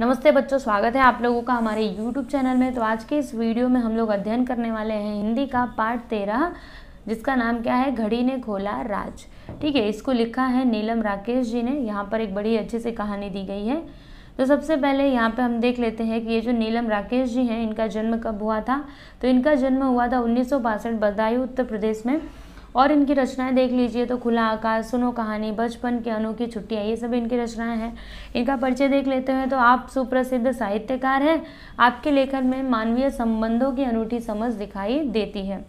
नमस्ते बच्चों स्वागत है आप लोगों का हमारे YouTube चैनल में तो आज के इस वीडियो में हम लोग अध्ययन करने वाले हैं हिंदी का पार्ट तेरह जिसका नाम क्या है घड़ी ने खोला राज ठीक है इसको लिखा है नीलम राकेश जी ने यहाँ पर एक बड़ी अच्छे से कहानी दी गई है तो सबसे पहले यहाँ पे हम देख लेते हैं कि ये जो नीलम राकेश जी हैं इनका जन्म कब हुआ था तो इनका जन्म हुआ था उन्नीस सौ बदायूं उत्तर प्रदेश में और इनकी रचनाएं देख लीजिए तो खुला आकाश सुनो कहानी बचपन के अनोखी छुट्टियाँ ये सब इनकी रचनाएं हैं इनका परिचय देख लेते हैं तो आप सुप्रसिद्ध साहित्यकार हैं आपके लेखन में मानवीय संबंधों की अनूठी समझ दिखाई देती है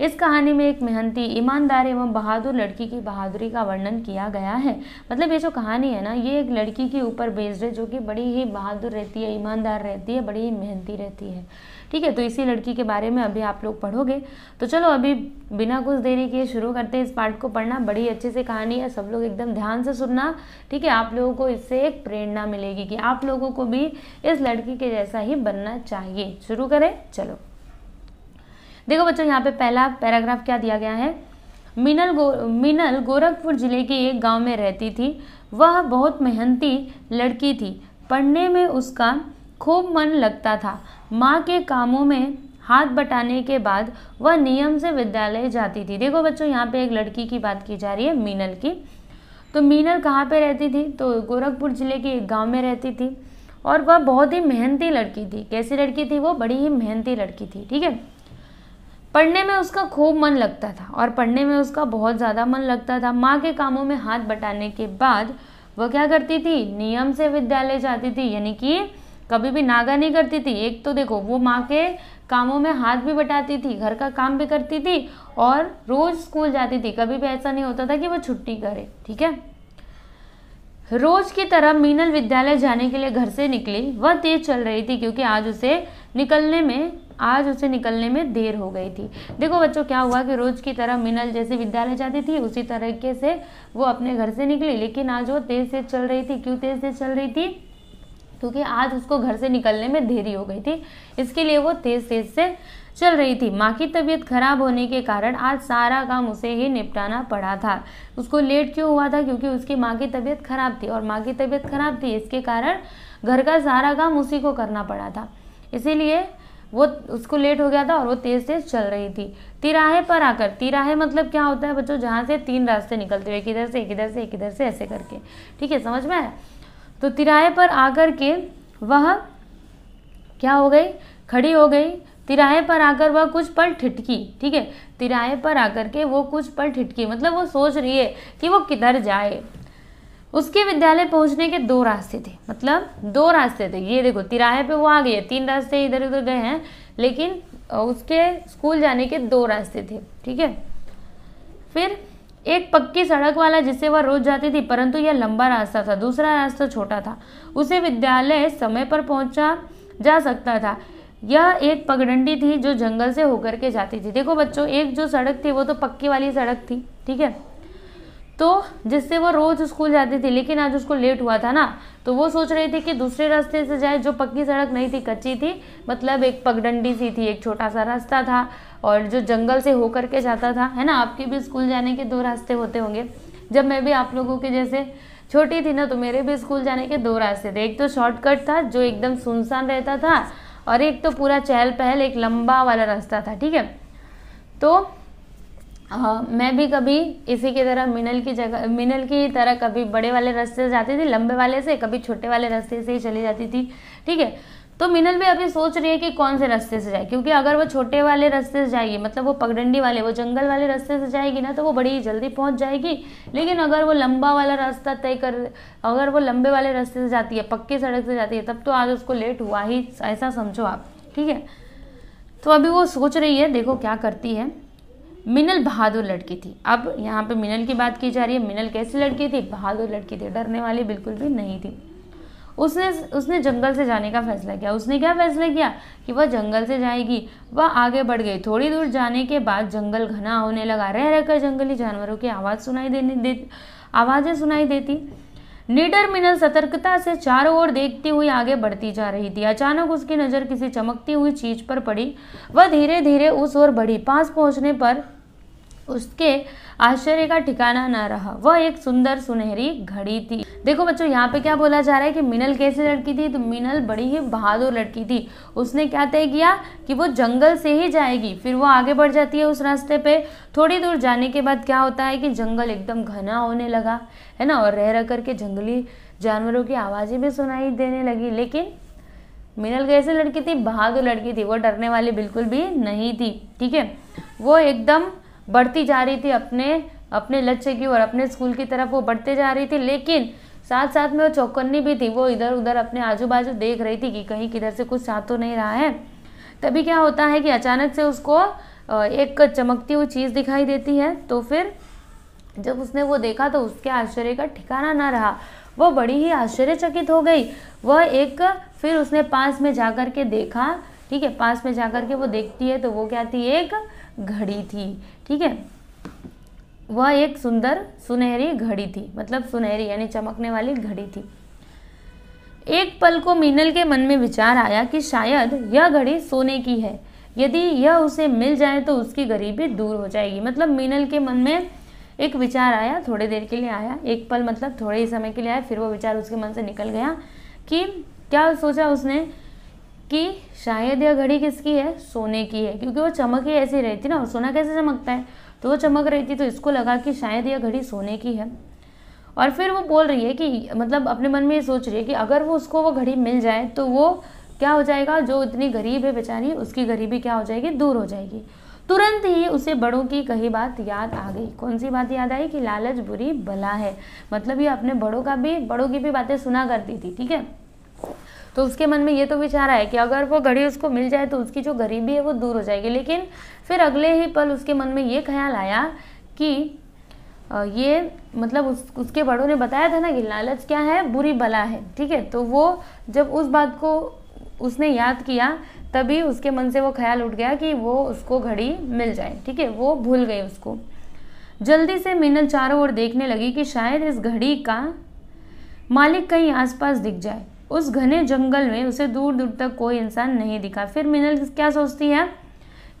इस कहानी में एक मेहनती ईमानदार एवं बहादुर लड़की की बहादुरी का वर्णन किया गया है मतलब ये जो कहानी है ना ये एक लड़की के ऊपर बेस्ड है जो कि बड़ी ही बहादुर रहती है ईमानदार रहती है बड़ी ही मेहनती रहती है ठीक है तो इसी लड़की के बारे में अभी आप लोग पढ़ोगे तो चलो अभी बिना कुछ देरी के शुरू करते हैं इस पार्ट को पढ़ना बड़ी अच्छे से कहानी है सब लोग एकदम ध्यान से सुनना ठीक है आप लोगों को इससे एक प्रेरणा मिलेगी कि आप लोगों को भी इस लड़की के जैसा ही बनना चाहिए शुरू करें चलो देखो बच्चों यहाँ पे पहला पैराग्राफ क्या दिया गया है मिनल गो मिनल गोरखपुर जिले के एक गांव में रहती थी वह बहुत मेहनती लड़की थी पढ़ने में उसका खूब मन लगता था माँ के कामों में हाथ बटाने के बाद वह नियम से विद्यालय जाती थी देखो बच्चों यहाँ पे एक लड़की की बात की जा रही है मीनल की तो मीनल कहाँ पे रहती थी तो गोरखपुर जिले के एक गांव में रहती थी और वह बहुत ही मेहनती लड़की थी कैसी लड़की थी वो बड़ी ही मेहनती लड़की थी ठीक है पढ़ने में उसका खूब मन लगता था और पढ़ने में उसका बहुत ज़्यादा मन लगता था माँ के कामों में हाथ बटाने के बाद वह क्या करती थी नियम से विद्यालय जाती थी यानी कि कभी भी नागा नहीं करती थी एक तो देखो वो माँ के कामों में हाथ भी बटाती थी घर का काम भी करती थी और रोज़ स्कूल जाती थी कभी भी ऐसा नहीं होता था कि वो छुट्टी करे ठीक है रोज़ की तरह मीनल विद्यालय जाने के लिए घर से निकली वह तेज़ चल रही थी क्योंकि आज उसे निकलने में आज उसे निकलने में देर हो गई थी देखो बच्चों क्या हुआ कि रोज़ की तरह मिनल जैसे विद्यालय जाती थी उसी तरीके से वो अपने घर से निकली लेकिन आज वो तेज़ तेज़ चल रही थी क्यों तेज़ तेज़ चल रही थी क्योंकि आज उसको घर से निकलने में देरी हो गई थी इसके लिए वो तेज़ तेज़ से चल रही थी माँ की तबीयत खराब होने के कारण आज सारा काम उसे ही निपटाना पड़ा था उसको लेट क्यों हुआ था क्योंकि उसकी माँ की तबीयत खराब थी और माँ की तबीयत खराब थी इसके कारण घर का सारा काम उसी को करना पड़ा था इसीलिए वो उसको लेट हो गया था और वो तेज़ तेज़ चल रही थी तिराहे पर आकर तिराहे मतलब क्या होता है बच्चों जहाँ से तीन रास्ते निकलते हुए एक इधर से एक इधर से एक इधर से ऐसे करके ठीक है समझ में आया तो तिराहे पर आकर के वह क्या हो गई खड़ी हो गई तिराहे पर आकर वह कुछ पल ठिठकी ठीक है तिराहे पर आकर के वो कुछ पल ठिठकी मतलब वो सोच रही है कि वो किधर जाए उसके विद्यालय पहुंचने के दो रास्ते थे मतलब दो रास्ते थे ये देखो तिराहे पे वो आ गई है तीन रास्ते इधर उधर गए हैं लेकिन उसके स्कूल जाने के दो रास्ते थे ठीक है फिर एक पक्की सड़क वाला जिससे वह रोज जाती थी परंतु यह लंबा रास्ता था दूसरा रास्ता छोटा था उसे विद्यालय समय पर पहुंचा जा सकता था यह एक पगडंडी थी जो जंगल से होकर के जाती थी देखो बच्चों एक जो सड़क थी वो तो पक्की वाली सड़क थी ठीक है तो जिससे वो रोज़ स्कूल जाती थी लेकिन आज उसको लेट हुआ था ना तो वो सोच रही थी कि दूसरे रास्ते से जाए जो पक्की सड़क नहीं थी कच्ची थी मतलब एक पगडंडी सी थी एक छोटा सा रास्ता था और जो जंगल से होकर के जाता था है ना आपके भी स्कूल जाने के दो रास्ते होते होंगे जब मैं भी आप लोगों के जैसे छोटी थी ना तो मेरे भी स्कूल जाने के दो रास्ते थे एक तो शॉर्टकट था जो एकदम सुनसान रहता था और एक तो पूरा चहल पहल एक लंबा वाला रास्ता था ठीक है तो हाँ, मैं भी कभी इसी की तरह मिनल की जगह मिनल की तरह कभी बड़े वाले रास्ते से जाती थी लंबे वाले से कभी छोटे वाले रास्ते से ही चली जाती थी ठीक है तो मिनल भी अभी सोच रही है कि कौन से रास्ते से जाए क्योंकि अगर वो छोटे वाले रास्ते से जाएगी मतलब वो पगडंडी वाले वो जंगल वाले रास्ते से जाएगी ना तो वो बड़ी जल्दी पहुंच जाएगी लेकिन अगर वो लंबा वाला रास्ता तय कर अगर वो लंबे वाले रास्ते से जाती है पक्की सड़क से जाती है तब तो आज उसको लेट हुआ ही ऐसा समझो आप ठीक है तो अभी वो सोच रही है देखो क्या करती है मिनल बहादुर लड़की थी अब यहाँ पे मिनल की बात की जा रही है मिनल कैसी लड़की थी बहादुर लड़की थी डरने वाली बिल्कुल भी नहीं थी उसने उसने जंगल से जाने का फैसला किया उसने क्या फैसला किया कि वह जंगल से जाएगी वह आगे बढ़ गई थोड़ी दूर जाने के बाद जंगल घना होने लगा रह रहकर जंगली जानवरों की आवाज़ सुनाई देने दे आवाज़ें सुनाई देती निडर मिनल सतर्कता से चारों ओर देखती हुई आगे बढ़ती जा रही थी अचानक उसकी नज़र किसी चमकती हुई चीज पर पड़ी वह धीरे धीरे उस ओर बढ़ी पास पहुंचने पर उसके आश्चर्य का ठिकाना ना रहा वह एक सुंदर सुनहरी घड़ी थी देखो बच्चों यहाँ पे क्या बोला जा रहा है कि मिनल कैसी लड़की थी तो मिनल बड़ी ही बहादुर लड़की थी उसने क्या तय किया कि वो जंगल से ही जाएगी फिर वो आगे बढ़ जाती है उस रास्ते पे थोड़ी दूर जाने के बाद क्या होता है कि जंगल एकदम घना होने लगा है ना और रह रह करके जंगली जानवरों की आवाज़ें भी सुनाई देने लगी लेकिन मिनल कैसी लड़की थी बहादुर लड़की थी वो डरने वाली बिल्कुल भी नहीं थी ठीक है वो एकदम बढ़ती जा रही थी अपने अपने लक्ष्य की ओर अपने स्कूल की तरफ वो बढ़ते जा रही थी लेकिन साथ साथ में वो चौकन्नी भी थी वो इधर उधर अपने आजू बाजू देख रही थी कि कहीं किधर से कुछ साथ तो नहीं रहा है तभी क्या होता है कि अचानक से उसको एक चमकती हुई चीज़ दिखाई देती है तो फिर जब उसने वो देखा तो उसके आश्चर्य का ठिकाना ना रहा वो बड़ी ही आश्चर्यचकित हो गई वह एक फिर उसने पास में जाकर के देखा ठीक है पास में जाकर के वो देखती है तो वो क्या थी एक घड़ी थी ठीक है वह एक सुंदर सुनहरी घड़ी थी मतलब सुनहरी यानी चमकने वाली घड़ी थी एक पल को मीनल के मन में विचार आया कि शायद यह घड़ी सोने की है यदि यह उसे मिल जाए तो उसकी गरीबी दूर हो जाएगी मतलब मीनल के मन में एक विचार आया थोड़ी देर के लिए आया एक पल मतलब थोड़े ही समय के लिए आया फिर वो विचार उसके मन से निकल गया कि क्या सोचा उसने कि शायद यह घड़ी किसकी है सोने की है क्योंकि वो चमक ही ऐसी रहती ना और सोना कैसे चमकता है तो वो चमक रही थी तो इसको लगा कि शायद यह घड़ी सोने की है और फिर वो बोल रही है कि मतलब अपने मन में ये सोच रही है कि अगर वो उसको वो घड़ी मिल जाए तो वो क्या हो जाएगा जो इतनी गरीब है बेचारी उसकी गरीबी क्या हो जाएगी दूर हो जाएगी तुरंत ही उसे बड़ों की कही बात याद आ गई कौन सी बात याद आई कि लालच बुरी भला है मतलब ये अपने बड़ों का भी बड़ों की भी बातें सुना करती थी ठीक है तो उसके मन में ये तो विचार आया कि अगर वो घड़ी उसको मिल जाए तो उसकी जो गरीबी है वो दूर हो जाएगी लेकिन फिर अगले ही पल उसके मन में ये ख्याल आया कि ये मतलब उस उसके बड़ों ने बताया था ना कि लालच क्या है बुरी बला है ठीक है तो वो जब उस बात को उसने याद किया तभी उसके मन से वो ख्याल उठ गया कि वो उसको घड़ी मिल जाए ठीक है वो भूल गए उसको जल्दी से मीनल चारों ओर देखने लगी कि शायद इस घड़ी का मालिक कहीं आसपास दिख जाए उस घने जंगल में उसे दूर दूर तक कोई इंसान नहीं दिखा फिर मिनल क्या सोचती है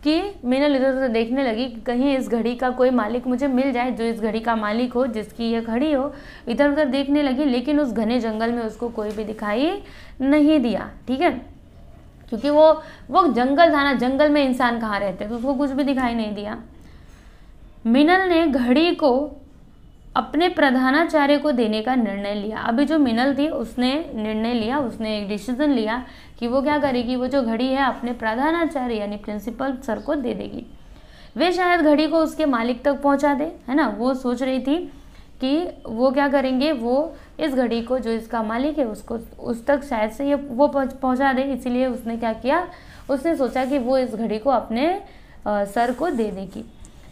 कि मिनल इधर उधर देखने लगी कि कहीं इस घड़ी का कोई मालिक मुझे मिल जाए जो इस घड़ी का मालिक हो जिसकी यह घड़ी हो इधर उधर देखने लगी लेकिन उस घने जंगल में उसको कोई भी दिखाई नहीं दिया ठीक है क्योंकि वो वो जंगल था ना जंगल में इंसान कहाँ रहते तो उसको कुछ भी दिखाई नहीं दिया मिनल ने घड़ी को अपने प्रधानाचार्य को देने का निर्णय लिया अभी जो मिनल थी उसने निर्णय लिया उसने एक डिसीजन लिया कि वो क्या करेगी वो जो घड़ी है अपने प्रधानाचार्य यानी प्रिंसिपल सर को दे देगी वे शायद घड़ी को उसके मालिक तक पहुंचा दे है ना वो सोच रही थी कि वो क्या करेंगे वो इस घड़ी को जो इसका मालिक है उसको उस तक शायद से ये वो पहुंचा दे इसीलिए उसने क्या किया उसने सोचा कि वो इस घड़ी को अपने सर को दे देगी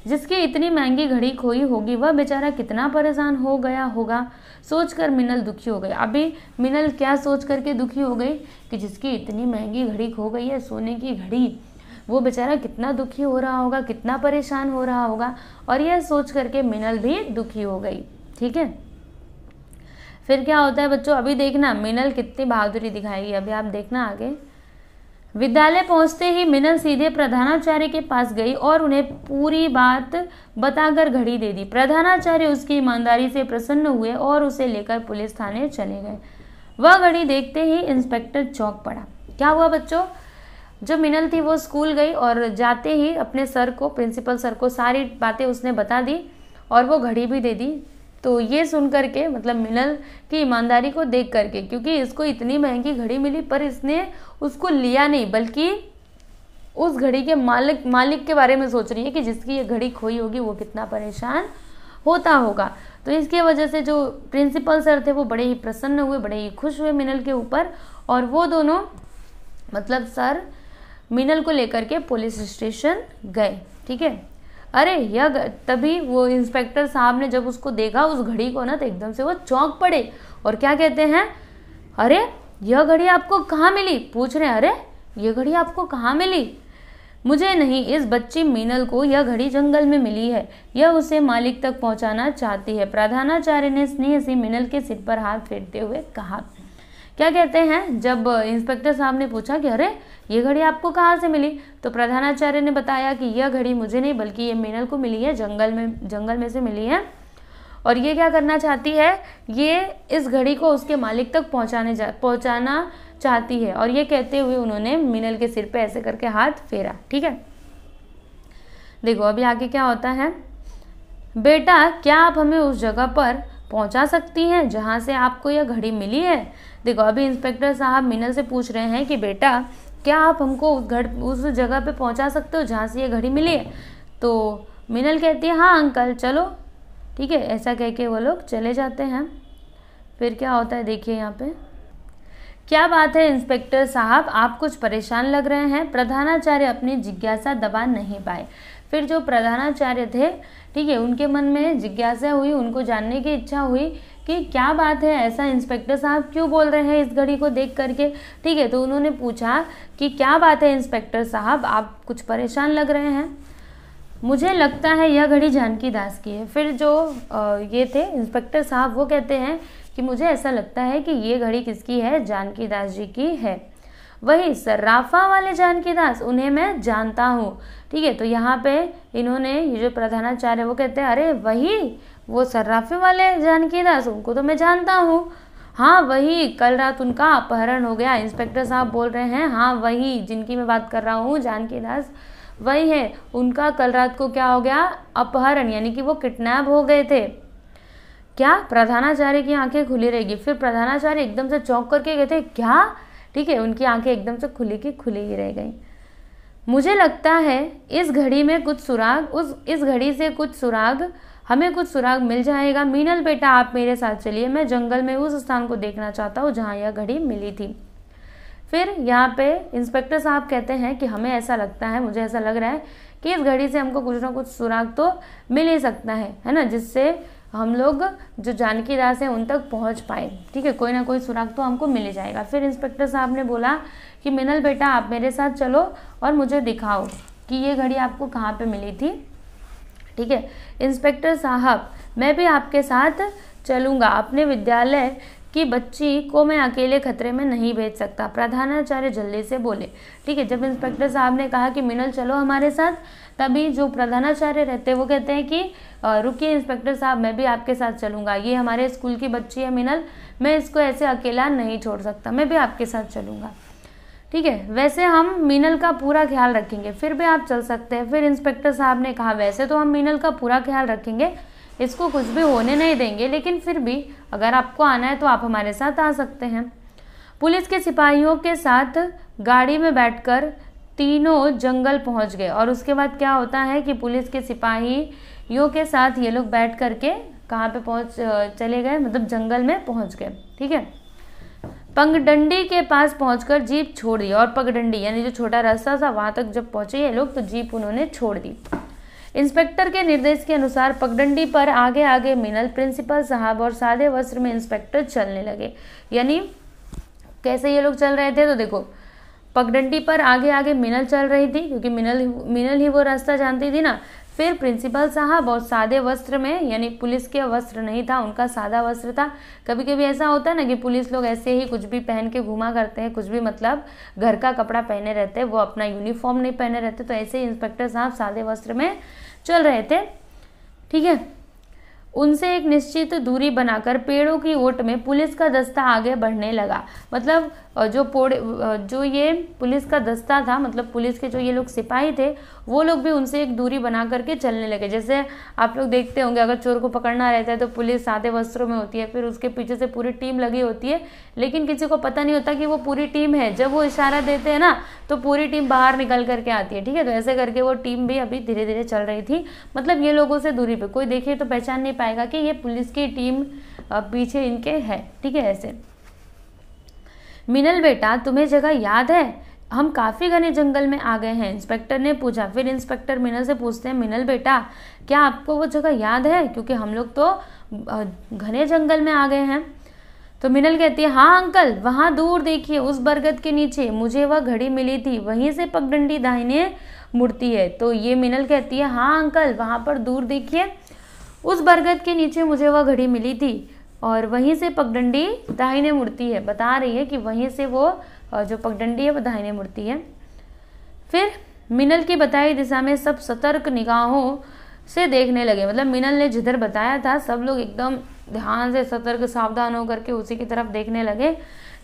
जिसकी इतनी महंगी घड़ी खोई होगी वह बेचारा कितना परेशान हो गया होगा सोचकर मिनल दुखी हो गई अभी मिनल क्या सोच करके दुखी हो गई कि जिसकी इतनी महंगी घड़ी खो गई है सोने की घड़ी वो बेचारा कितना दुखी हो रहा होगा कितना परेशान हो रहा होगा और यह सोच करके मिनल भी दुखी हो गई ठीक है फिर क्या होता है बच्चों अभी देखना मिनल कितनी बहादुरी दिखाएगी अभी आप देखना आगे विद्यालय पहुंचते ही मिनल सीधे प्रधानाचार्य के पास गई और उन्हें पूरी बात बताकर घड़ी दे दी प्रधानाचार्य उसकी ईमानदारी से प्रसन्न हुए और उसे लेकर पुलिस थाने चले गए वह घड़ी देखते ही इंस्पेक्टर चौक पड़ा क्या हुआ बच्चों जो मिनल थी वो स्कूल गई और जाते ही अपने सर को प्रिंसिपल सर को सारी बातें उसने बता दी और वो घड़ी भी दे दी तो ये सुन करके मतलब मिनल की ईमानदारी को देख करके क्योंकि इसको इतनी महंगी घड़ी मिली पर इसने उसको लिया नहीं बल्कि उस घड़ी के मालिक मालिक के बारे में सोच रही है कि जिसकी ये घड़ी खोई होगी वो कितना परेशान होता होगा तो इसके वजह से जो प्रिंसिपल सर थे वो बड़े ही प्रसन्न हुए बड़े ही खुश हुए मिनल के ऊपर और वो दोनों मतलब सर मिनल को लेकर के पुलिस स्टेशन गए ठीक है अरे यह तभी वो इंस्पेक्टर साहब ने जब उसको देखा उस घड़ी को ना तो एकदम से वो चौंक पड़े और क्या कहते हैं अरे यह घड़ी आपको कहाँ मिली पूछ रहे हैं अरे यह घड़ी आपको कहाँ मिली मुझे नहीं इस बच्ची मीनल को यह घड़ी जंगल में मिली है यह उसे मालिक तक पहुंचाना चाहती है प्रधानाचार्य ने स्नेह से मीनल के सिर पर हाथ फेरते हुए कहा क्या कहते हैं जब इंस्पेक्टर साहब ने पूछा कि अरे ये घड़ी आपको कहाँ से मिली तो प्रधानाचार्य ने बताया कि यह घड़ी मुझे नहीं बल्कि ये मिनल को मिली है जंगल में जंगल में से मिली है और ये क्या करना चाहती है ये इस घड़ी को उसके मालिक तक पहुँचाने जा पहुँचाना चाहती है और ये कहते हुए उन्होंने मिनल के सिर पे ऐसे करके हाथ फेरा ठीक है देखो अभी आगे क्या होता है बेटा क्या आप हमें उस जगह पर पहुंचा सकती हैं जहां से आपको यह घड़ी मिली है देखो अभी इंस्पेक्टर साहब मिनल से पूछ रहे हैं कि बेटा क्या आप हमको उस घर उस जगह पे पहुंचा सकते हो जहाँ से यह घड़ी मिली है तो मिनल कहती है हाँ अंकल चलो ठीक है ऐसा कह के वो लोग चले जाते हैं फिर क्या होता है देखिए यहाँ पे क्या बात है इंस्पेक्टर साहब आप कुछ परेशान लग रहे हैं प्रधानाचार्य अपनी जिज्ञासा दबा नहीं पाए फिर जो प्रधानाचार्य थे ठीक है उनके मन में जिज्ञासा हुई उनको जानने की इच्छा हुई कि क्या बात है ऐसा इंस्पेक्टर साहब क्यों बोल रहे हैं इस घड़ी को देख करके ठीक है तो उन्होंने पूछा कि क्या बात है इंस्पेक्टर साहब आप कुछ परेशान लग रहे हैं मुझे लगता है यह घड़ी जानकी दास की है फिर जो ये थे इंस्पेक्टर साहब वो कहते हैं कि मुझे ऐसा लगता है कि ये घड़ी किसकी है जानकी दास जी की है वही सर्राफा वाले जानकी दास उन्हें मैं जानता हूँ ठीक है तो यहाँ पे इन्होंने ये जो प्रधानाचार्य वो कहते हैं अरे वही वो सर्राफे वाले जानकी दास उनको तो मैं जानता हूँ हाँ वही कल रात उनका अपहरण हो गया इंस्पेक्टर साहब बोल रहे हैं हाँ वही जिनकी मैं बात कर रहा हूँ जानकी दास वही है उनका कल रात को क्या हो गया अपहरण यानी कि वो किडनैप हो गए थे क्या प्रधानाचार्य की आंखें खुली रहेगी फिर प्रधानाचार्य एकदम से चौंक करके कहते क्या ठीक है उनकी आंखें एकदम से खुली की खुली ही रह गई मुझे लगता है इस घड़ी में कुछ सुराग उस इस घड़ी से कुछ सुराग हमें कुछ सुराग मिल जाएगा मीनल बेटा आप मेरे साथ चलिए मैं जंगल में उस स्थान को देखना चाहता हूँ जहाँ यह घड़ी मिली थी फिर यहाँ पे इंस्पेक्टर साहब कहते हैं कि हमें ऐसा लगता है मुझे ऐसा लग रहा है कि इस घड़ी से हमको कुछ ना कुछ सुराग तो मिल ही सकता है है ना जिससे हम लोग जो जानकी दास हैं उन तक पहुंच पाए ठीक है कोई ना कोई सुराग तो हमको मिल जाएगा फिर इंस्पेक्टर साहब ने बोला कि मिनल बेटा आप मेरे साथ चलो और मुझे दिखाओ कि ये घड़ी आपको कहाँ पे मिली थी ठीक है इंस्पेक्टर साहब मैं भी आपके साथ चलूँगा अपने विद्यालय कि बच्ची को मैं अकेले खतरे में नहीं भेज सकता प्रधानाचार्य जल्दी से बोले ठीक है जब इंस्पेक्टर साहब ने कहा कि मिनल चलो हमारे साथ तभी जो प्रधानाचार्य रहते हैं वो कहते हैं कि रुकिए इंस्पेक्टर साहब मैं भी आपके साथ चलूँगा ये हमारे स्कूल की बच्ची है मिनल मैं इसको ऐसे अकेला नहीं छोड़ सकता मैं भी आपके साथ चलूँगा ठीक है वैसे हम मीनल का पूरा ख्याल रखेंगे फिर भी आप चल सकते हैं फिर इंस्पेक्टर साहब ने कहा वैसे तो हम मीनल का पूरा ख्याल रखेंगे इसको कुछ भी होने नहीं देंगे लेकिन फिर भी अगर आपको आना है तो आप हमारे साथ आ सकते हैं पुलिस के सिपाहियों के साथ गाड़ी में बैठकर तीनों जंगल पहुंच गए और उसके बाद क्या होता है कि पुलिस के सिपाहियों के साथ ये लोग बैठ करके कहाँ पे पहुंच चले गए मतलब जंगल में पहुंच गए ठीक है पगडंडी के पास पहुंचकर जीप छोड़ दी और पगडंडी यानी जो छोटा रास्ता था वहाँ तक जब पहुंचे ये लोग तो जीप उन्होंने छोड़ दी इंस्पेक्टर के निर्देश के अनुसार पगडंडी पर आगे आगे मिनल प्रिंसिपल साहब और सादे वस्त्र में इंस्पेक्टर चलने लगे यानी कैसे ये लोग चल रहे थे तो देखो पगडंडी पर आगे आगे मिनल चल रही थी क्योंकि मिनल मिनल ही वो रास्ता जानती थी ना फिर प्रिंसिपल साहब और सादे वस्त्र में यानी पुलिस के वस्त्र नहीं था उनका सादा वस्त्र था कभी कभी ऐसा होता है ना कि पुलिस लोग ऐसे ही कुछ भी पहन के घुमा करते हैं कुछ भी मतलब घर का कपड़ा पहने रहते हैं वो अपना यूनिफॉर्म नहीं पहने रहते तो ऐसे ही इंस्पेक्टर साहब सादे वस्त्र में चल रहे थे ठीक है उनसे एक निश्चित दूरी बनाकर पेड़ों की ओट में पुलिस का दस्ता आगे बढ़ने लगा मतलब और जो पोड़े जो ये पुलिस का दस्ता था मतलब पुलिस के जो ये लोग सिपाही थे वो लोग भी उनसे एक दूरी बना करके चलने लगे जैसे आप लोग देखते होंगे अगर चोर को पकड़ना रहता है तो पुलिस सादे वस्त्रों में होती है फिर उसके पीछे से पूरी टीम लगी होती है लेकिन किसी को पता नहीं होता कि वो पूरी टीम है जब वो इशारा देते हैं ना तो पूरी टीम बाहर निकल करके आती है ठीक है तो ऐसे करके वो टीम भी अभी धीरे धीरे चल रही थी मतलब ये लोगों से दूरी पर कोई देखे तो पहचान नहीं पाएगा कि ये पुलिस की टीम पीछे इनके है ठीक है ऐसे मिनल बेटा तुम्हें जगह याद है हम काफ़ी घने जंगल में आ गए हैं इंस्पेक्टर ने पूछा फिर इंस्पेक्टर मिनल से पूछते हैं मिनल बेटा क्या आपको वो जगह याद है क्योंकि हम लोग तो घने जंगल में आ गए हैं तो मिनल कहती है हाँ अंकल वहाँ दूर देखिए उस बरगद के नीचे मुझे वह घड़ी मिली थी वहीं से पगडंडी दाहिने मुड़ती है तो ये मिनल कहती है हाँ अंकल वहाँ पर दूर देखिए उस बरगद के नीचे मुझे वह घड़ी मिली थी और वहीं से पगडंडी दाहिने मुड़ती है बता रही है कि वहीं से वो जो पगडंडी है वो दाहिने मुड़ती है फिर मिनल की बताई दिशा में सब सतर्क निगाहों से देखने लगे मतलब मिनल ने जिधर बताया था सब लोग एकदम ध्यान से सतर्क सावधान होकर के उसी की तरफ देखने लगे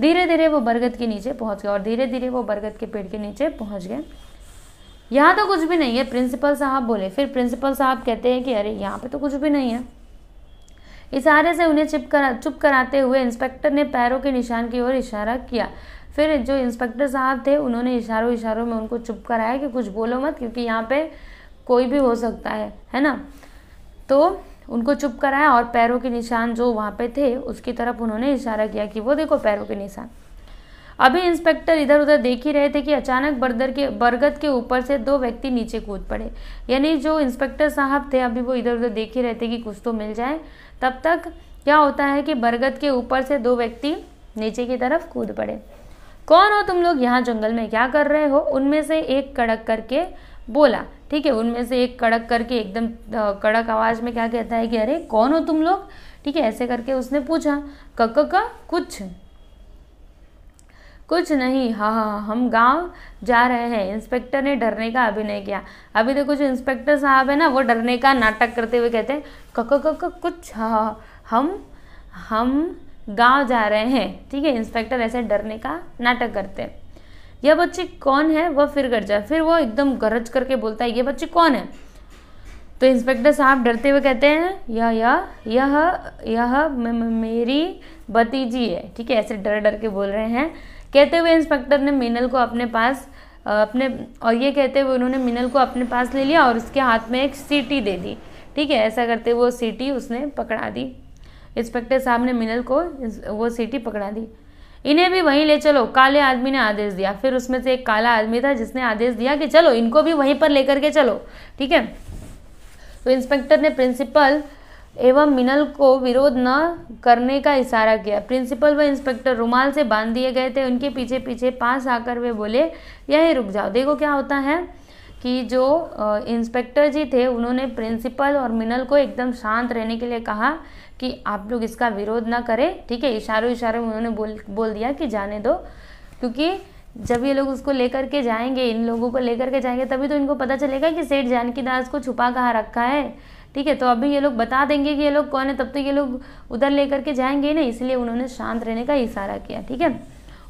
धीरे धीरे वो बरगद के नीचे पहुंच गए और धीरे धीरे वो बरगद के पेड़ के नीचे पहुंच गए यहाँ तो कुछ भी नहीं है प्रिंसिपल साहब बोले फिर प्रिंसिपल साहब कहते हैं कि अरे यहाँ पे तो कुछ भी नहीं है इशारे से उन्हें चिप करा चुप कराते हुए इंस्पेक्टर ने पैरों के निशान की ओर इशारा किया फिर जो इंस्पेक्टर साहब थे उन्होंने इशारों इशारों में उनको चुप कराया कि कुछ बोलो मत क्योंकि यहाँ पे कोई भी हो सकता है है ना तो उनको चुप कराया और पैरों के निशान जो वहाँ पे थे उसकी तरफ उन्होंने इशारा किया कि वो देखो पैरों के निशान अभी इंस्पेक्टर इधर उधर देख ही रहे थे कि अचानक बर्दर के बरगद के ऊपर से दो व्यक्ति नीचे कूद पड़े यानी जो इंस्पेक्टर साहब थे अभी वो इधर उधर देख ही रहे थे कि कुछ तो मिल जाए तब तक क्या होता है कि बरगद के ऊपर से दो व्यक्ति नीचे की तरफ कूद पड़े कौन हो तुम लोग यहाँ जंगल में क्या कर रहे हो उनमें से एक कड़क करके बोला ठीक है उनमें से एक कड़क करके एकदम कड़क आवाज़ में क्या कहता है कि अरे कौन हो तुम लोग ठीक है ऐसे करके उसने पूछा क कुछ कुछ नहीं हाँ, हाँ हाँ हम गांव जा रहे हैं इंस्पेक्टर ने डरने का अभिनय किया अभी तो कुछ इंस्पेक्टर साहब है ना वो डरने का नाटक करते हुए कहते हैं कक कक कुछ हाँ, हाँ हम हम गांव जा रहे हैं ठीक है इंस्पेक्टर ऐसे डरने का नाटक करते हैं यह बच्चे कौन है वह फिर जाए फिर वो एकदम गरज करके बोलता है ये बच्चे कौन है तो इंस्पेक्टर साहब डरते हुए कहते हैं यह यह यह यह मेरी भतीजी है ठीक है ऐसे डर डर के बोल रहे हैं कहते हुए इंस्पेक्टर ने मीनल को अपने पास अपने और ये कहते हुए उन्होंने मिनल को अपने पास ले लिया और उसके हाथ में एक सीटी दे दी ठीक है ऐसा करते वो सीटी उसने पकड़ा दी इंस्पेक्टर साहब ने मिनल को वो सीटी पकड़ा दी इन्हें भी वहीं ले चलो काले आदमी ने आदेश दिया फिर उसमें से एक काला आदमी था जिसने आदेश दिया कि चलो इनको भी वहीं पर लेकर के चलो ठीक है तो इंस्पेक्टर ने प्रिंसिपल एवं मिनल को विरोध न करने का इशारा किया प्रिंसिपल व इंस्पेक्टर रुमाल से बांध दिए गए थे उनके पीछे पीछे पास आकर वे बोले यही रुक जाओ देखो क्या होता है कि जो इंस्पेक्टर जी थे उन्होंने प्रिंसिपल और मिनल को एकदम शांत रहने के लिए कहा कि आप लोग इसका विरोध ना करें ठीक है इशारों इशारों में उन्होंने बोल बोल दिया कि जाने दो क्योंकि जब ये लोग उसको लेकर के जाएंगे इन लोगों को लेकर के जाएंगे तभी तो इनको पता चलेगा कि सेठ जानकी दास को छुपा कहाँ रखा है ठीक है तो अभी ये लोग बता देंगे कि ये लोग कौन है तब तो ये लोग उधर लेकर के जाएंगे ना इसलिए उन्होंने शांत रहने का इशारा किया ठीक है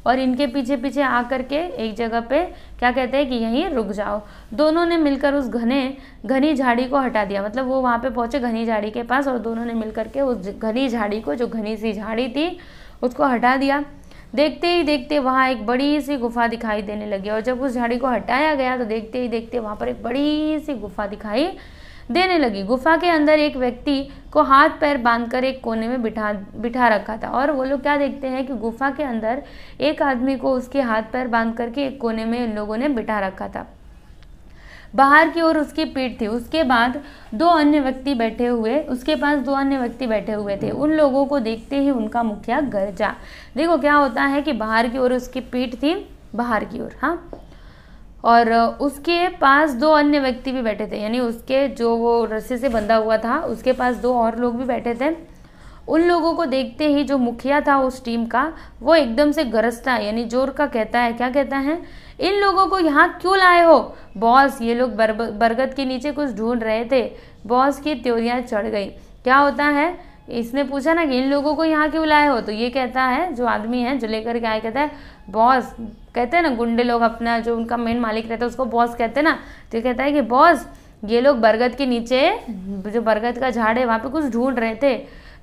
और इनके पीछे पीछे आकर के एक जगह पे क्या कहते हैं कि यहीं रुक जाओ दोनों ने मिलकर उस घने घनी झाड़ी को हटा दिया मतलब वो वहाँ पे पहुँचे घनी झाड़ी के पास और दोनों ने मिलकर के उस घनी झाड़ी को जो घनी सी झाड़ी थी उसको हटा दिया देखते ही देखते वहाँ एक बड़ी सी गुफा दिखाई देने लगी और जब उस झाड़ी को हटाया गया तो देखते ही देखते वहाँ पर एक बड़ी सी गुफा दिखाई देने लगी गुफा के अंदर एक व्यक्ति को हाथ पैर बांधकर एक कोने में बिठा बिठा रखा था और वो लोग क्या देखते हैं कि गुफा के अंदर एक आदमी को उसके हाथ पैर बांध करके एक कोने में इन लोगों ने बिठा रखा था बाहर की ओर उसकी पीठ थी उसके बाद दो अन्य व्यक्ति बैठे हुए उसके पास दो अन्य व्यक्ति बैठे हुए थे उन लोगों को देखते ही उनका मुखिया गरजा देखो क्या होता है कि बाहर की ओर उसकी पीठ थी बाहर की ओर हाँ और उसके पास दो अन्य व्यक्ति भी बैठे थे यानी उसके जो वो रस्से से बंधा हुआ था उसके पास दो और लोग भी बैठे थे उन लोगों को देखते ही जो मुखिया था उस टीम का वो एकदम से गरजता यानी जोर का कहता है क्या कहता है इन लोगों को यहाँ क्यों लाए हो बॉस ये लोग बरगद के नीचे कुछ ढूंढ रहे थे बॉस की त्योरियाँ चढ़ गई क्या होता है इसने पूछा ना कि इन लोगों को यहाँ क्यों लाए हो तो ये कहता है जो आदमी है जो लेकर के आया कहता है बॉस कहते हैं ना गुंडे लोग अपना जो उनका मेन मालिक रहता है उसको बॉस कहते हैं ना तो कहता है कि बॉस ये लोग बरगद के नीचे जो बरगद का झाड़ है वहाँ पे कुछ ढूंढ रहे थे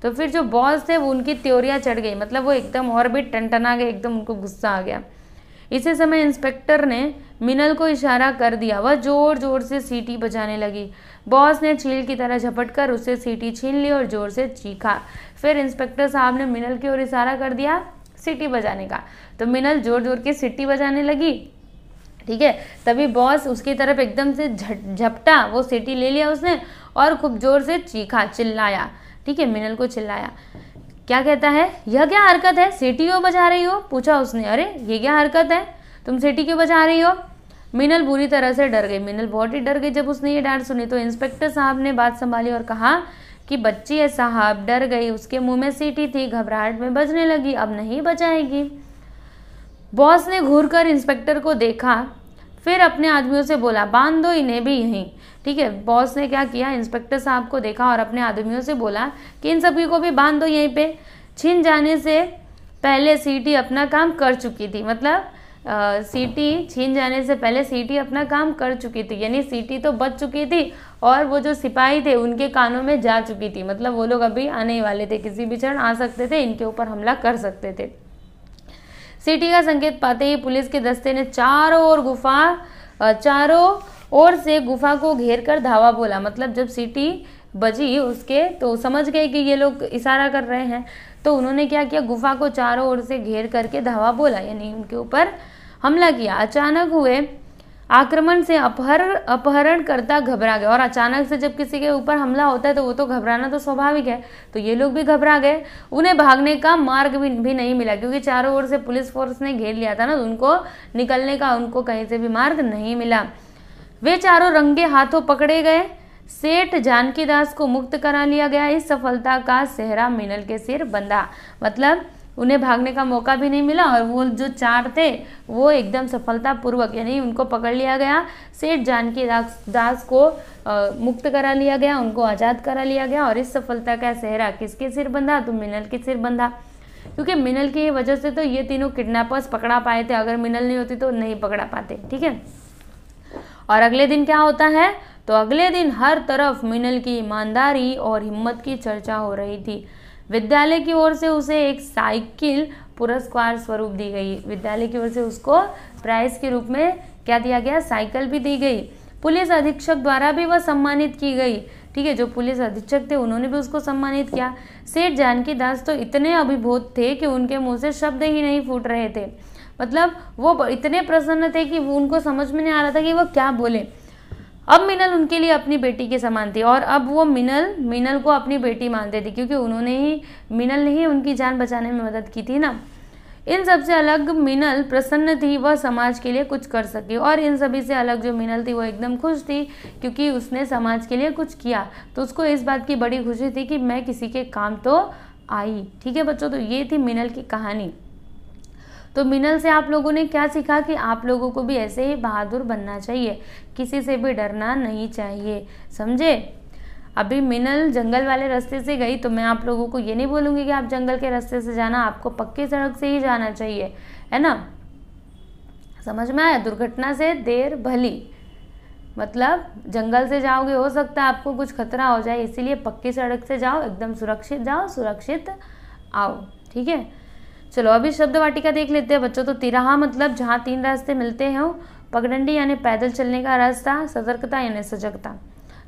तो फिर जो बॉस थे वो उनकी त्योरियाँ चढ़ गई मतलब वो एकदम और भी टनटना गए एकदम उनको गुस्सा आ गया इसी समय इंस्पेक्टर ने मिनल को इशारा कर दिया वह जोर जोर से सीटी बजाने लगी बॉस ने छील की तरह झपटकर उससे सीटी छीन ली और जोर से चीखा फिर इंस्पेक्टर साहब ने मिनल की ओर इशारा कर दिया सीटी बजाने का तो मिनल जोर जोर के सीटी बजाने लगी ठीक है तभी बॉस उसकी तरफ एकदम से झपटा वो सीटी ले लिया उसने और खूब जोर से चीखा चिल्लाया ठीक है मिनल को चिल्लाया क्या कहता है यह क्या हरकत है सीटी क्यों बजा रही हो पूछा उसने अरे ये क्या हरकत है तुम सीटी क्यों बजा रही हो मिनल बुरी तरह से डर गई मिनल बहुत ही डर गई जब उसने ये डांट सुनी तो इंस्पेक्टर साहब ने बात संभाली और कहा कि बच्ची है साहब डर गई उसके मुंह में सीटी थी घबराहट में बजने लगी अब नहीं बचाएगी बॉस ने घूर कर इंस्पेक्टर को देखा फिर अपने आदमियों से बोला बांध दो इन्हें भी यहीं ठीक है बॉस ने क्या किया इंस्पेक्टर साहब को देखा और अपने आदमियों से बोला कि इन सभी को भी बांध दो यहीं पे छिन जाने से पहले सीटी अपना काम कर चुकी थी मतलब सीटी छीन जाने से पहले सीटी अपना काम कर चुकी थी यानी सीटी तो बच चुकी थी और वो जो सिपाही थे उनके कानों में जा चुकी थी मतलब वो लोग अभी आने वाले थे किसी भी क्षण आ सकते थे इनके ऊपर हमला कर सकते थे सिटी का संकेत पाते ही पुलिस के दस्ते ने चारों ओर गुफा चारों ओर से गुफा को घेर कर धावा बोला मतलब जब सिटी बजी उसके तो समझ गए कि ये लोग इशारा कर रहे हैं तो उन्होंने क्या किया गुफा को चारों ओर से घेर करके धावा बोला यानी उनके ऊपर हमला किया अचानक हुए आक्रमण से अपहरण अपहरणकर्ता घबरा गए और अचानक से जब किसी के ऊपर हमला होता है तो वो तो घबराना तो स्वाभाविक है तो ये लोग भी घबरा गए उन्हें भागने का मार्ग भी, भी नहीं मिला क्योंकि चारों ओर से पुलिस फोर्स ने घेर लिया था ना तो उनको निकलने का उनको कहीं से भी मार्ग नहीं मिला वे चारों रंगे हाथों पकड़े गए सेठ जानकी दास को मुक्त करा लिया गया इस सफलता का सेहरा मिनल के सिर बंधा मतलब उन्हें भागने का मौका भी नहीं मिला और वो जो चार थे वो एकदम सफलतापूर्वक यानी उनको पकड़ लिया गया सेठ जानकी दास दास को आ, मुक्त करा लिया गया उनको आज़ाद करा लिया गया और इस सफलता का सेहरा किसके सिर बंधा तो मिनल के सिर बंधा क्योंकि मिनल की वजह से तो ये तीनों किडनैपर्स पकड़ा पाए थे अगर मिनल नहीं होती तो नहीं पकड़ा पाते ठीक है और अगले दिन क्या होता है तो अगले दिन हर तरफ मिनल की ईमानदारी और हिम्मत की चर्चा हो रही थी विद्यालय की ओर से उसे एक साइकिल पुरस्कार स्वरूप दी गई विद्यालय की ओर से उसको प्राइज के रूप में क्या दिया गया साइकिल भी दी गई पुलिस अधीक्षक द्वारा भी वह सम्मानित की गई ठीक है जो पुलिस अधीक्षक थे उन्होंने भी उसको सम्मानित किया सेठ जानकी दास तो इतने अभिभूत थे कि उनके मुंह से शब्द ही नहीं फूट रहे थे मतलब वो इतने प्रसन्न थे कि वो उनको समझ में नहीं आ रहा था कि वो क्या बोले अब मिनल उनके लिए अपनी बेटी के समान थी और अब वो मिनल मिनल को अपनी बेटी मानते थे क्योंकि उन्होंने ही मिनल ने ही उनकी जान बचाने में मदद की थी ना इन सबसे अलग मिनल प्रसन्न थी वह समाज के लिए कुछ कर सकी और इन सभी से अलग जो मिनल थी वो एकदम खुश थी क्योंकि उसने समाज के लिए कुछ किया तो उसको इस बात की बड़ी खुशी थी कि मैं किसी के काम तो आई ठीक है बच्चों तो ये थी मिनल की कहानी तो मिनल से आप लोगों ने क्या सीखा कि आप लोगों को भी ऐसे ही बहादुर बनना चाहिए किसी से भी डरना नहीं चाहिए समझे अभी मिनल जंगल वाले रास्ते से गई तो मैं आप लोगों को ये नहीं बोलूँगी कि आप जंगल के रास्ते से जाना आपको पक्की सड़क से ही जाना चाहिए है ना समझ में आया दुर्घटना से देर भली मतलब जंगल से जाओगे हो सकता है आपको कुछ खतरा हो जाए इसीलिए पक्की सड़क से जाओ एकदम सुरक्षित जाओ सुरक्षित आओ ठीक है चलो अभी शब्द वाटिका देख लेते हैं बच्चों तो तिराहा मतलब जहाँ तीन रास्ते मिलते हैं पगडंडी यानी पैदल चलने का रास्ता सतर्कता यानी सजगता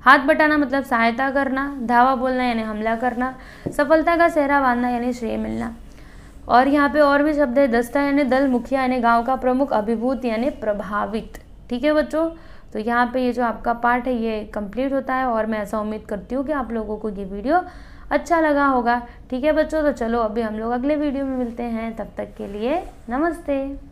हाथ बटाना मतलब सहायता करना धावा बोलना यानी हमला करना सफलता का सेहरा बांधना यानी श्रेय मिलना और यहाँ पे और भी शब्द है दस्ता यानी दल मुखिया यानी गांव का प्रमुख अभिभूत यानी प्रभावित ठीक है बच्चों तो यहाँ पे ये जो आपका पार्ट है ये कंप्लीट होता है और मैं ऐसा उम्मीद करती हूँ कि आप लोगों को ये वीडियो अच्छा लगा होगा ठीक है बच्चों तो चलो अभी हम लोग अगले वीडियो में मिलते हैं तब तक के लिए नमस्ते